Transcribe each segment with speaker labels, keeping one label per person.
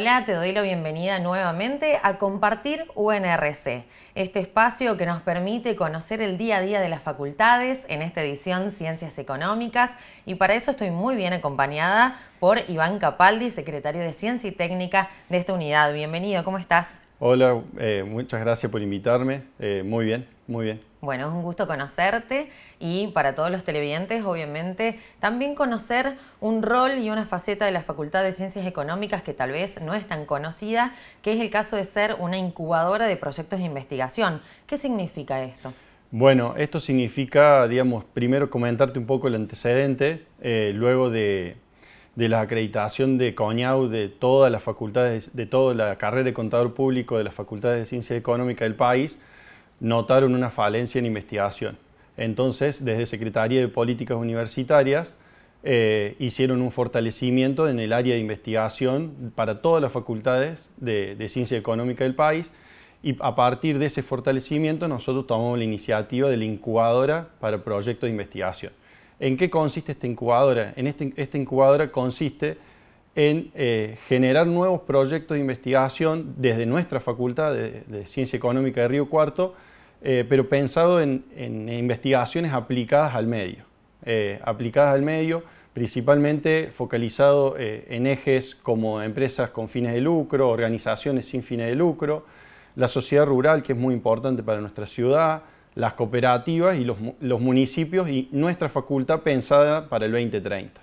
Speaker 1: Hola, te doy la bienvenida nuevamente a Compartir UNRC, este espacio que nos permite conocer el día a día de las facultades, en esta edición Ciencias Económicas, y para eso estoy muy bien acompañada por Iván Capaldi, secretario de Ciencia y Técnica de esta unidad. Bienvenido, ¿cómo estás?
Speaker 2: Hola, eh, muchas gracias por invitarme. Eh, muy bien, muy bien.
Speaker 1: Bueno, es un gusto conocerte y para todos los televidentes, obviamente, también conocer un rol y una faceta de la Facultad de Ciencias Económicas que tal vez no es tan conocida, que es el caso de ser una incubadora de proyectos de investigación. ¿Qué significa esto?
Speaker 2: Bueno, esto significa, digamos, primero comentarte un poco el antecedente, eh, luego de, la acreditación de CONAU de todas las facultades, de toda la carrera de contador público de las facultades de Ciencias Económicas del país, notaron una falencia en investigación. Entonces, desde Secretaría de Políticas Universitarias, eh, hicieron un fortalecimiento en el área de investigación para todas las facultades de, ciencia económica del país y a partir de ese fortalecimiento nosotros tomamos la iniciativa de la incubadora para proyectos de investigación. ¿En qué consiste esta incubadora? Este, esta incubadora consiste en eh, generar nuevos proyectos de investigación desde nuestra facultad de Ciencia Económica de Río Cuarto eh, pero pensado en, investigaciones aplicadas al medio, eh, aplicadas al medio, principalmente focalizado eh, en ejes como empresas con fines de lucro, organizaciones sin fines de lucro, la sociedad rural, que es muy importante para nuestra ciudad, las cooperativas y los, municipios y nuestra facultad pensada para el 2030.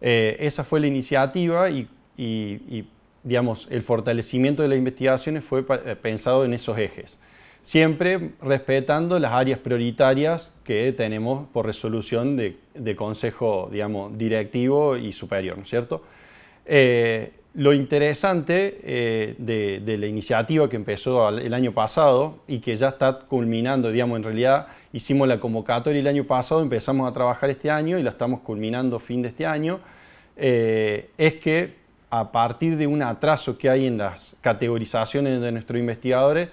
Speaker 2: esa fue la iniciativa y, y digamos, el fortalecimiento de las investigaciones fue pensado en esos ejes siempre respetando las áreas prioritarias que tenemos por resolución de, consejo, directivo y superior, ¿no cierto? Eh, lo interesante eh, de, la iniciativa que empezó el año pasado y que ya está culminando, digamos, en realidad hicimos la convocatoria el año pasado, empezamos a trabajar este año y la estamos culminando fin de este año, eh, es que a partir de un atraso que hay en las categorizaciones de nuestros investigadores,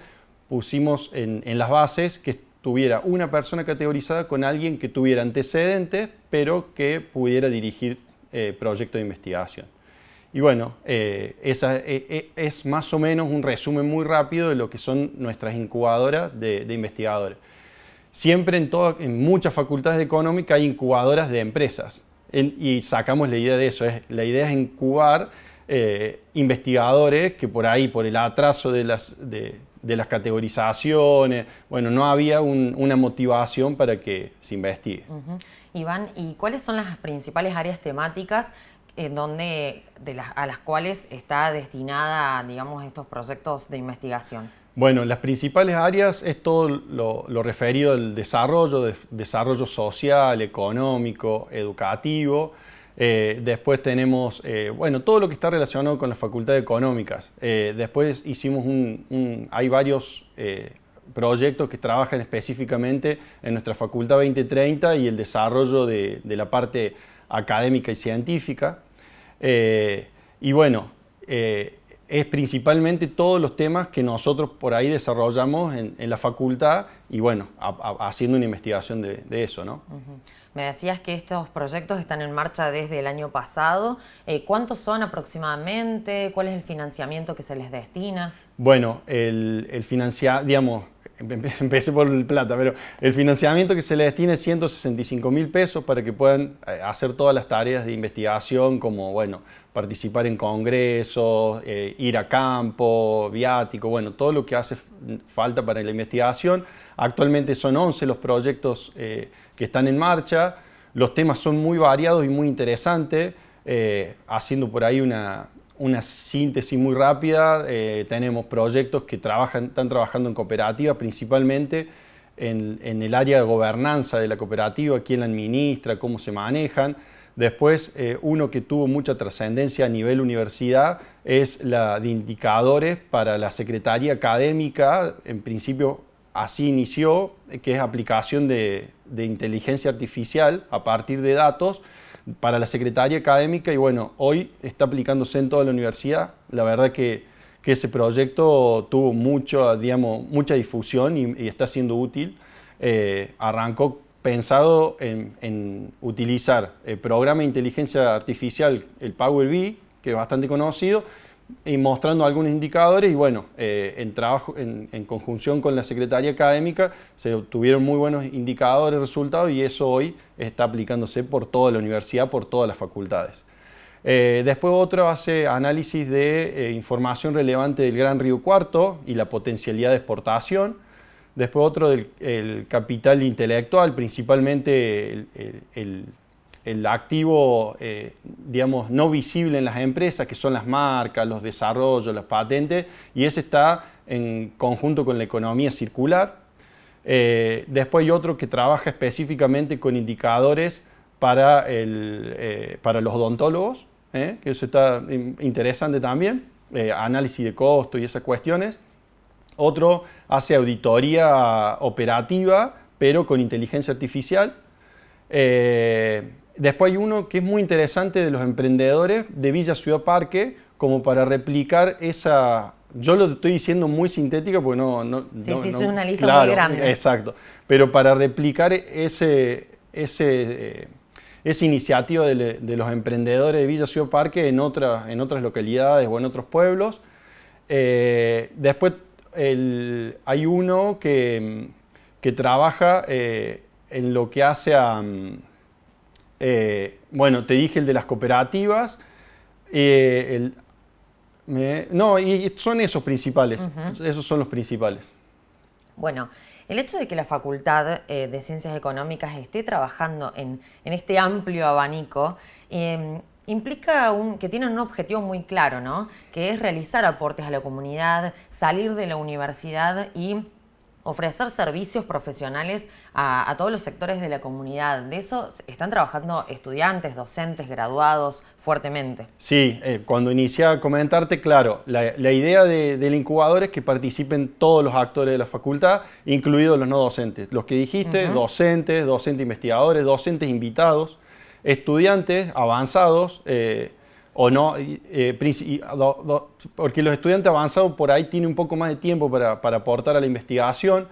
Speaker 2: pusimos en, las bases que tuviera una persona categorizada con alguien que tuviera antecedentes, pero que pudiera dirigir eh, proyectos proyecto de investigación. Y bueno, eh, esa, eh, es más o menos un resumen muy rápido de lo que son nuestras incubadoras de, investigadores. Siempre en, en muchas facultades de económica hay incubadoras de empresas y sacamos la idea de eso. la idea es incubar investigadores que por ahí, por el atraso de las, de, de las categorizaciones. Bueno, no había una motivación para que se investigue.
Speaker 1: Iván, ¿y cuáles son las principales áreas temáticas en donde, a las cuales está destinada, digamos, estos proyectos de investigación?
Speaker 2: Bueno, las principales áreas es todo lo, referido al desarrollo, desarrollo social, económico, educativo. Eh, después tenemos, eh, bueno, todo lo que está relacionado con la Facultad de Económicas. Eh, después hicimos un, hay varios proyectos que trabajan específicamente en nuestra Facultad 2030 y el desarrollo de, de la parte académica y científica. y bueno, es principalmente todos los temas que nosotros por ahí desarrollamos en, la facultad y bueno, haciendo una investigación de, eso, ¿no?
Speaker 1: Me decías que estos proyectos están en marcha desde el año pasado. Eh, ¿Cuántos son aproximadamente? ¿Cuál es el financiamiento que se les destina?
Speaker 2: Bueno, el, el financiamiento, digamos, empecé por el plata, pero el financiamiento que se tiene es 165 mil pesos para que puedan eh, hacer todas las tareas de investigación, como bueno, participar en congresos, eh, ir a campo, viático, bueno, todo lo que hace falta para la investigación. Actualmente son 11 los proyectos eh, que están en marcha, los temas son muy variados y muy interesantes, haciendo por ahí una, una síntesis muy rápida. Eh, tenemos proyectos que están trabajando en cooperativa, principalmente en, el área de gobernanza de la cooperativa, quién la administra, cómo se manejan. Después, eh, uno que tuvo mucha trascendencia a nivel universidad es la de indicadores para la Secretaría Académica. En principio, así inició, que es aplicación de inteligencia artificial a partir de datos para la secretaria académica y bueno, hoy está aplicándose en toda la universidad. La verdad que, que ese proyecto tuvo mucho, digamos, mucha difusión y, está siendo útil. Eh, arrancó pensado en, en, utilizar el eh, programa de inteligencia artificial, el Power BI, que es bastante conocido, y mostrando algunos indicadores y bueno, eh, en, trabajo, en, en, conjunción con la Secretaría Académica se obtuvieron muy buenos indicadores, resultados y eso hoy está aplicándose por toda la universidad, por todas las facultades. Eh, después otro hace análisis de eh, información relevante del Gran Río Cuarto y la potencialidad de exportación. Después otro del el capital intelectual, principalmente el, el el activo, eh, digamos, no visible en las empresas, que son las marcas, los desarrollos, las patentes, y ese está en conjunto con la economía circular. Eh, después hay otro que trabaja específicamente con indicadores para, eh, para los odontólogos, que eso está interesante también, análisis de costo y esas cuestiones. Otro hace auditoría operativa, pero con inteligencia artificial. Después hay uno que es muy interesante de los emprendedores de Villa Ciudad Parque, como para replicar esa... Yo lo estoy diciendo muy sintética porque no... sí, sí, es una lista muy grande. Exacto. Pero para replicar ese, ese, eh, esa iniciativa de, los emprendedores de Villa Ciudad Parque en, otras en otras localidades o en otros pueblos. Eh, después hay uno que, trabaja eh, en lo que hace a... Mm, eh, bueno, te dije el de las cooperativas. Eh, no, y son esos principales. Esos son los principales.
Speaker 1: Bueno, el hecho de que la Facultad eh, de Ciencias Económicas esté trabajando en, este amplio abanico em, implica que tienen un objetivo muy claro, ¿no? Que es realizar aportes a la comunidad, salir de la universidad y ofrecer servicios profesionales a, todos los sectores de la comunidad. De eso están trabajando estudiantes, docentes, graduados fuertemente.
Speaker 2: Sí, eh, cuando inicié a comentarte, claro, la, idea del incubador es que participen todos los actores de la facultad, incluidos los no docentes. Los que dijiste, docentes, docentes investigadores, docentes invitados, estudiantes avanzados. Eh, o no, eh, porque los estudiantes avanzados por ahí tienen un poco más de tiempo para, aportar a la investigación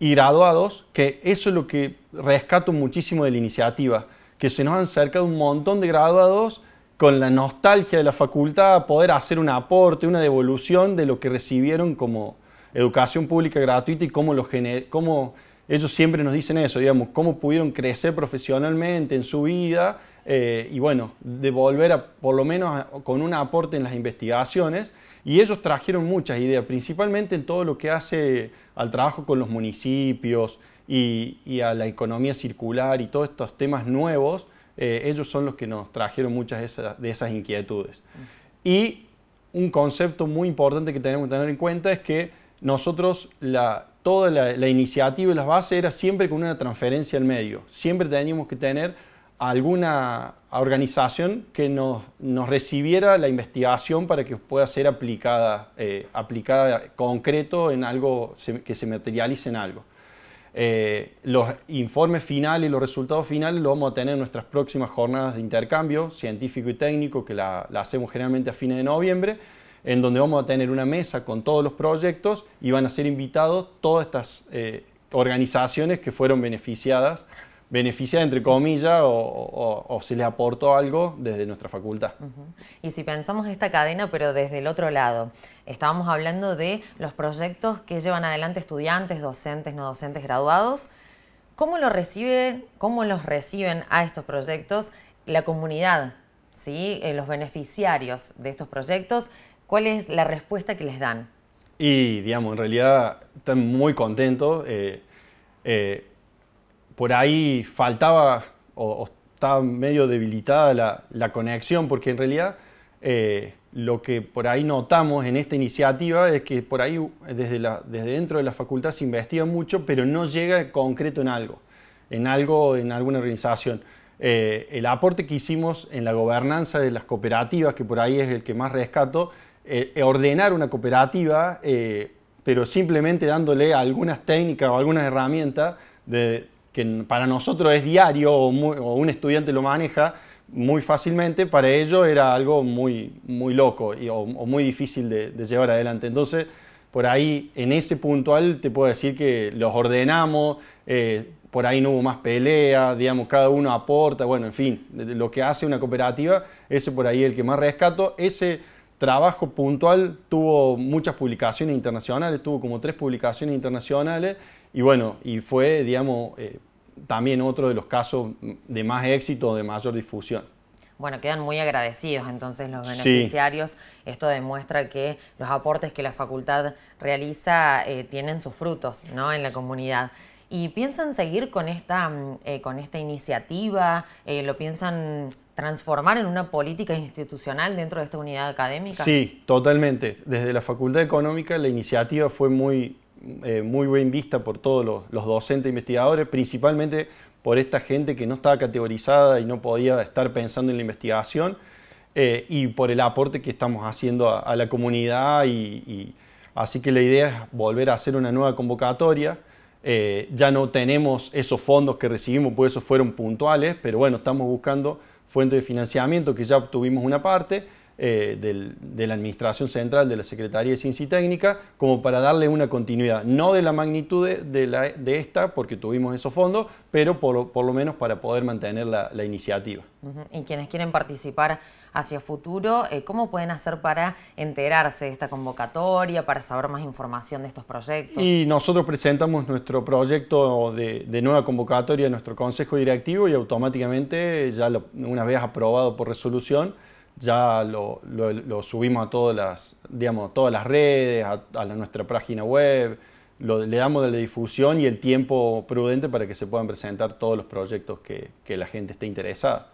Speaker 2: y graduados, que eso es lo que rescato muchísimo de la iniciativa, que se nos han acercado un montón de graduados con la nostalgia de la facultad a poder hacer un aporte, una devolución de lo que recibieron como educación pública gratuita y cómo lo, cómo ellos siempre nos dicen eso, digamos, cómo pudieron crecer profesionalmente en su vida eh, y bueno, devolver a, por lo menos con un aporte en las investigaciones. Y ellos trajeron muchas ideas, principalmente en todo lo que hace al trabajo con los municipios y, a la economía circular y todos estos temas nuevos. Eh, ellos son los que nos trajeron muchas de esas inquietudes. Y un concepto muy importante que tenemos que tener en cuenta es que nosotros la, toda la, iniciativa y las bases era siempre con una transferencia al medio. Siempre teníamos que tener alguna organización que nos, recibiera la investigación para que pueda ser aplicada, eh, aplicada concreto en algo que se materialice en algo. Eh, los informes finales y los resultados finales los vamos a tener en nuestras próximas jornadas de intercambio científico y técnico que la, la hacemos generalmente a fines de noviembre en donde vamos a tener una mesa con todos los proyectos y van a ser invitados todas estas eh, organizaciones que fueron beneficiadas, beneficiadas entre comillas, o, se les aportó algo desde nuestra facultad.
Speaker 1: Y si pensamos esta cadena, pero desde el otro lado, estábamos hablando de los proyectos que llevan adelante estudiantes, docentes, no docentes, graduados. ¿Cómo, reciben, cómo los reciben a estos proyectos la comunidad, ¿sí? Eh, los beneficiarios de estos proyectos, ¿Cuál es la respuesta que les dan?
Speaker 2: Y, digamos, en realidad están muy contentos. Eh, eh, por ahí faltaba o, estaba medio debilitada la, conexión, porque en realidad eh, lo que por ahí notamos en esta iniciativa es que por ahí desde, dentro de la facultad se investiga mucho, pero no llega concreto en algo, en algo, en alguna organización. el aporte que hicimos en la gobernanza de las cooperativas, que por ahí es el que más rescato, eh, eh, ordenar una cooperativa, eh, pero simplemente dándole algunas técnicas o algunas herramientas que para nosotros es diario o, un estudiante lo maneja muy fácilmente, para ellos era algo muy, muy loco y, o, muy difícil de, llevar adelante. Entonces, por ahí en ese puntual te puedo decir que los ordenamos, por ahí no hubo más pelea, digamos, cada uno aporta, bueno, en fin, lo que hace una cooperativa, ese por ahí el que más rescato, ese trabajo puntual tuvo muchas publicaciones internacionales, tuvo como tres publicaciones internacionales y bueno, y fue, digamos, eh, también otro de los casos de más éxito, de mayor difusión.
Speaker 1: Bueno, quedan muy agradecidos entonces los beneficiarios. Esto demuestra que los aportes que la facultad realiza eh, tienen sus frutos ¿no? en la comunidad. ¿Y piensan seguir con esta, mm, eh, con esta iniciativa? ¿Lo piensan transformar en una política institucional dentro de esta unidad académica?
Speaker 2: Sí, totalmente. Desde la Facultad Económica la iniciativa fue muy, eh, muy bien vista por todos los, docentes e investigadores, principalmente por esta gente que no estaba categorizada y no podía estar pensando en la investigación, eh, y por el aporte que estamos haciendo a, la comunidad. Y, así que la idea es volver a hacer una nueva convocatoria. Eh, ya no tenemos esos fondos que recibimos, pues esos fueron puntuales, pero bueno, estamos buscando fuente de financiamiento que ya obtuvimos una parte, eh, de la Administración Central, de la Secretaría de Ciencia y Técnica, como para darle una continuidad, no de la magnitud de, esta, porque tuvimos esos fondos, pero por, lo menos para poder mantener la, iniciativa.
Speaker 1: Y quienes quieren participar hacia futuro, eh, ¿cómo pueden hacer para enterarse de esta convocatoria, para saber más información de estos proyectos?
Speaker 2: Y nosotros presentamos nuestro proyecto de, nueva convocatoria a nuestro Consejo Directivo y automáticamente, ya una vez aprobado por resolución, ya lo, subimos a todas las, digamos, todas las redes, a, nuestra página web, le damos de la difusión y el tiempo prudente para que se puedan presentar todos los proyectos que, la gente esté interesada.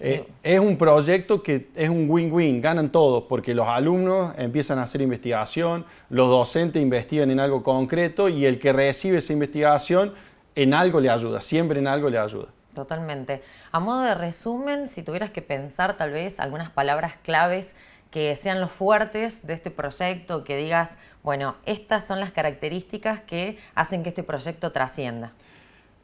Speaker 2: Eh, es un proyecto que es un win-win, ganan todos, porque los alumnos empiezan a hacer investigación, los docentes investigan en algo concreto y el que recibe esa investigación en algo le ayuda, siempre en algo le ayuda.
Speaker 1: Totalmente. A modo de resumen, si tuvieras que pensar tal vez algunas palabras claves que sean los fuertes de este proyecto, que digas, bueno, estas son las características que hacen que este proyecto trascienda.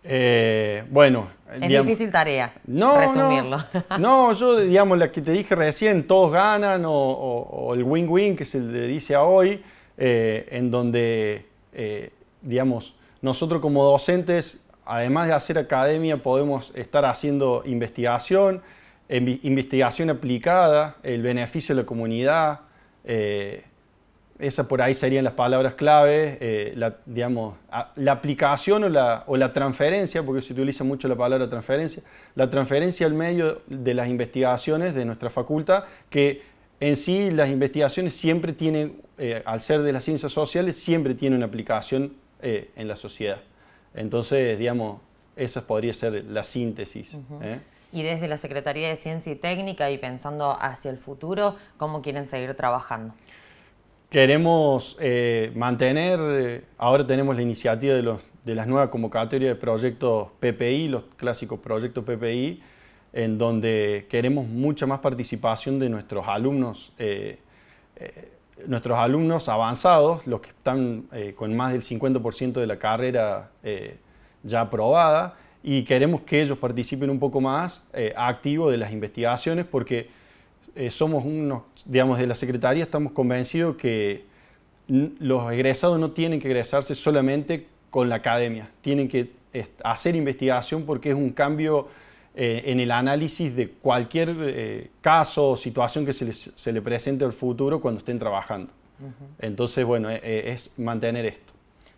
Speaker 2: Eh, bueno, es difícil
Speaker 1: tarea resumirlo.
Speaker 2: No, yo, digamos, la que te dije recién, todos ganan, o, el win-win que se le dice a hoy, eh, en donde, eh, digamos, nosotros como docentes además de hacer academia, podemos estar haciendo investigación, investigación aplicada, el beneficio de la comunidad. Eh, esas por ahí serían las palabras clave, eh, la, digamos, la aplicación o la, transferencia, porque se utiliza mucho la palabra transferencia, la transferencia al medio de las investigaciones de nuestra facultad, que en sí las investigaciones siempre tienen, eh, al ser de las ciencias sociales, siempre tienen una aplicación en la sociedad. Entonces, digamos, esa podría ser la síntesis. ¿eh?
Speaker 1: Y desde la Secretaría de Ciencia y Técnica y pensando hacia el futuro, ¿cómo quieren seguir trabajando?
Speaker 2: Queremos eh, mantener, eh, ahora tenemos la iniciativa de, de las nuevas convocatorias de proyectos PPI, los clásicos proyectos PPI, en donde queremos mucha más participación de nuestros alumnos nuestros alumnos avanzados, los que están eh, con más del 50% de la carrera eh, ya aprobada, y queremos que ellos participen un poco más eh, activo de las investigaciones porque somos unos, digamos, de la Secretaría estamos convencidos que los egresados no tienen que egresarse solamente con la academia, tienen que hacer investigación porque es un cambio eh, en el análisis de cualquier eh, caso o situación que se, le presente al futuro cuando estén trabajando. Entonces, bueno, eh, es mantener esto.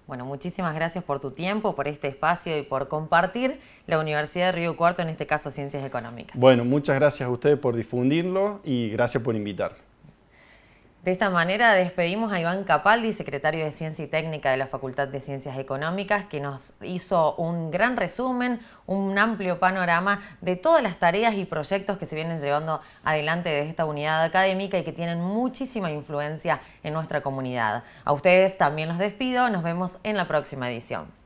Speaker 1: Bueno, muchísimas gracias por tu tiempo, por este espacio y por compartir la Universidad de Río Cuarto, en este caso Ciencias Económicas.
Speaker 2: Bueno, muchas gracias a ustedes por difundirlo y gracias por invitar.
Speaker 1: De esta manera despedimos a Iván Capaldi, secretario de Ciencia y Técnica de la Facultad de Ciencias Económicas, que nos hizo un gran resumen, un amplio panorama de todas las tareas y proyectos que se vienen llevando adelante desde esta unidad académica y que tienen muchísima influencia en nuestra comunidad. A ustedes también los despido, nos vemos en la próxima edición.